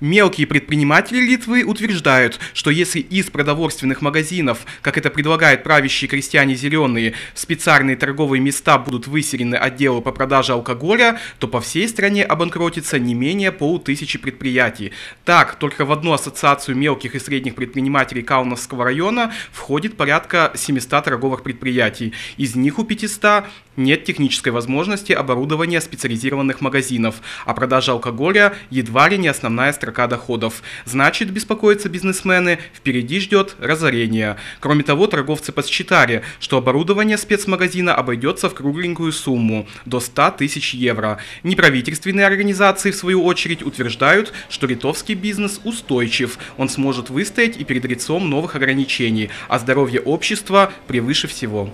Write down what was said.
Мелкие предприниматели Литвы утверждают, что если из продовольственных магазинов, как это предлагают правящие крестьяне зеленые, в специальные торговые места будут выселены отделы по продаже алкоголя, то по всей стране обанкротится не менее полутысячи предприятий. Так, только в одну ассоциацию мелких и средних предпринимателей Кауновского района входит порядка 700 торговых предприятий. Из них у 500 нет технической возможности оборудования специализированных магазинов, а продажа алкоголя едва ли не основная стратегия скака доходов. Значит, беспокоятся бизнесмены, впереди ждет разорение. Кроме того, торговцы подсчитали, что оборудование спецмагазина обойдется в кругленькую сумму – до 100 тысяч евро. Неправительственные организации, в свою очередь, утверждают, что литовский бизнес устойчив, он сможет выстоять и перед лицом новых ограничений, а здоровье общества превыше всего.